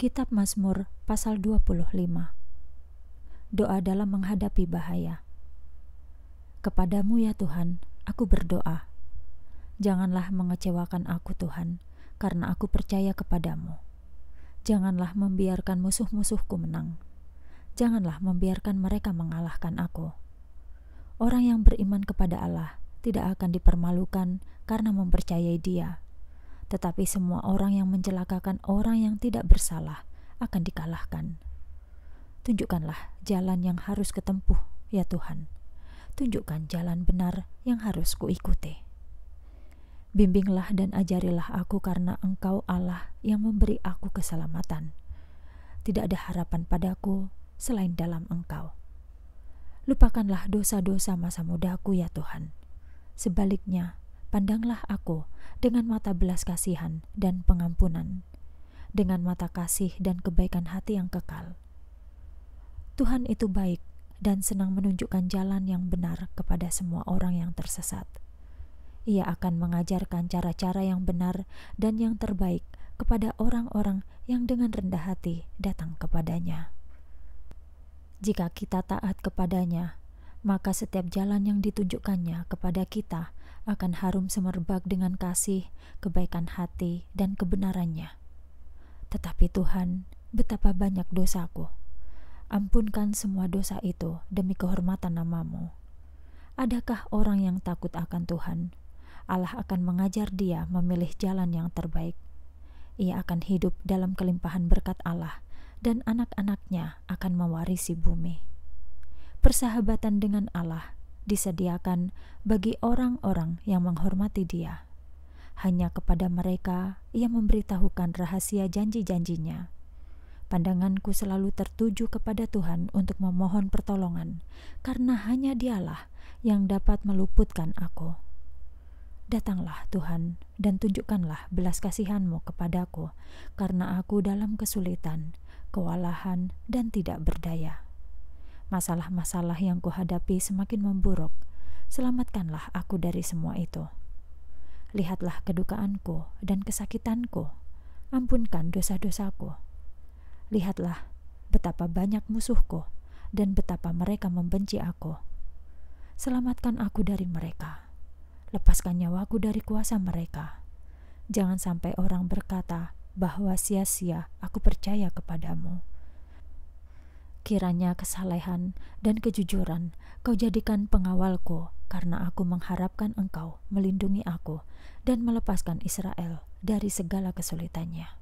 Kitab Mazmur pasal 25 Doa dalam menghadapi bahaya Kepadamu ya Tuhan, aku berdoa. Janganlah mengecewakan aku Tuhan, karena aku percaya kepadamu. Janganlah membiarkan musuh-musuhku menang. Janganlah membiarkan mereka mengalahkan aku. Orang yang beriman kepada Allah tidak akan dipermalukan karena mempercayai Dia tetapi semua orang yang mencelakakan orang yang tidak bersalah akan dikalahkan. Tunjukkanlah jalan yang harus ketempuh, ya Tuhan. Tunjukkan jalan benar yang harus kuikuti. Bimbinglah dan ajarilah aku karena Engkau Allah yang memberi aku keselamatan. Tidak ada harapan padaku selain dalam Engkau. Lupakanlah dosa-dosa masa mudaku ya Tuhan. Sebaliknya, Pandanglah aku dengan mata belas kasihan dan pengampunan, dengan mata kasih dan kebaikan hati yang kekal. Tuhan itu baik dan senang menunjukkan jalan yang benar kepada semua orang yang tersesat. Ia akan mengajarkan cara-cara yang benar dan yang terbaik kepada orang-orang yang dengan rendah hati datang kepadanya. Jika kita taat kepadanya, maka setiap jalan yang ditunjukkannya kepada kita akan harum semerbak dengan kasih, kebaikan hati, dan kebenarannya. Tetapi Tuhan, betapa banyak dosaku. Ampunkan semua dosa itu demi kehormatan namamu. Adakah orang yang takut akan Tuhan? Allah akan mengajar dia memilih jalan yang terbaik. Ia akan hidup dalam kelimpahan berkat Allah, dan anak-anaknya akan mewarisi bumi persahabatan dengan Allah disediakan bagi orang-orang yang menghormati Dia. Hanya kepada mereka Ia memberitahukan rahasia janji-janjinya. Pandanganku selalu tertuju kepada Tuhan untuk memohon pertolongan, karena hanya Dialah yang dapat meluputkan aku. Datanglah Tuhan dan tunjukkanlah belas kasihanmu kepadaku, karena aku dalam kesulitan, kewalahan, dan tidak berdaya. Masalah-masalah yang kuhadapi semakin memburuk. Selamatkanlah aku dari semua itu. Lihatlah kedukaanku dan kesakitanku. Ampunkan dosa-dosaku. Lihatlah betapa banyak musuhku dan betapa mereka membenci aku. Selamatkan aku dari mereka. Lepaskan nyawaku dari kuasa mereka. Jangan sampai orang berkata bahwa sia-sia aku percaya kepadamu. Kiranya kesalehan dan kejujuran kau jadikan pengawalku, karena aku mengharapkan engkau melindungi aku dan melepaskan Israel dari segala kesulitannya.